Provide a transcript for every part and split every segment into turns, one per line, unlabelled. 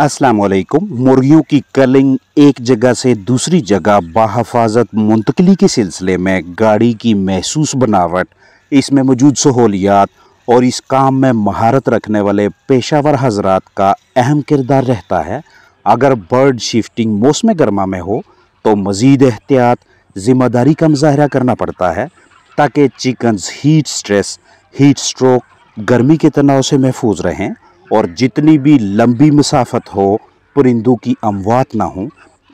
असलम मुर्गियों की कलिंग एक जगह से दूसरी जगह बाहफाजत मुंतकली के सिलसिले में गाड़ी की महसूस बनावट इसमें मौजूद सहूलियात और इस काम में महारत रखने वाले पेशावर हजरात का अहम किरदार रहता है अगर बर्ड शिफ्टिंग मौसम गर्मा में हो तो मज़ीद एहतियात ज़िम्मेदारी का मुजाहरा करना पड़ता है ताकि chickens heat stress heat stroke गर्मी के तनाव से महफूज रहें और जितनी भी लंबी मुसाफत हो परिंदों की अमवात ना हो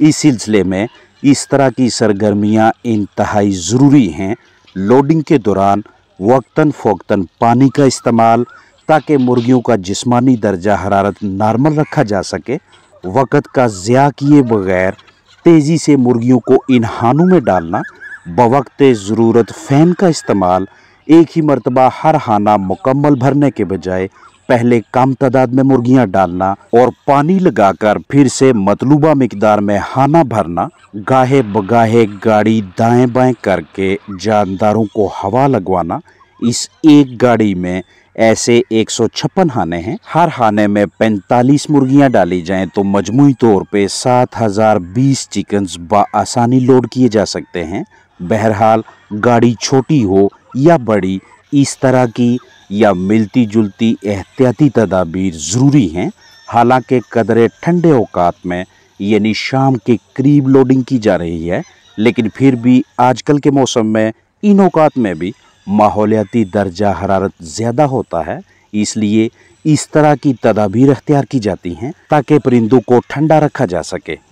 इस सिलसिले में इस तरह की सरगर्मियाँ इंतहाई ज़रूरी हैं लोडिंग के दौरान वक्ता फ़ोकता पानी का इस्तेमाल ताकि मुर्गियों का जिस्मानी दर्जा हरारत नॉर्मल रखा जा सके वक़्त का ज़्या किए बगैर तेज़ी से मुर्गियों को इन हानों में डालना बवक्त ज़रूरत फ़ैन का इस्तेमाल एक ही मरतबा हर हाना मुकम्मल भरने के बजाय पहले कम तादाद में मुर्गियां डालना और पानी लगाकर फिर से मतलूबा मकदार में हाना भरना गाहे बगाहे गाड़ी दाएं बाएं करके जानदारों को हवा लगवाना इस एक गाड़ी में ऐसे एक सौ छप्पन हाने हैं हर हाने में 45 मुर्गियां डाली जाएं तो मजमू तौर पे 7020 चिकन्स आसानी लोड किए जा सकते हैं बहरहाल गाड़ी छोटी हो या बड़ी इस तरह की या मिलती जुलती एहतियाती तदाबीर ज़रूरी हैं हालांकि कदर ठंडे अवकात में यानी शाम के करीब लोडिंग की जा रही है लेकिन फिर भी आजकल के मौसम में इन अवकात में भी माहौलियाती दर्जा हरारत ज़्यादा होता है इसलिए इस तरह की तदाबीर अख्तियार की जाती हैं ताकि परिंदों को ठंडा रखा जा सके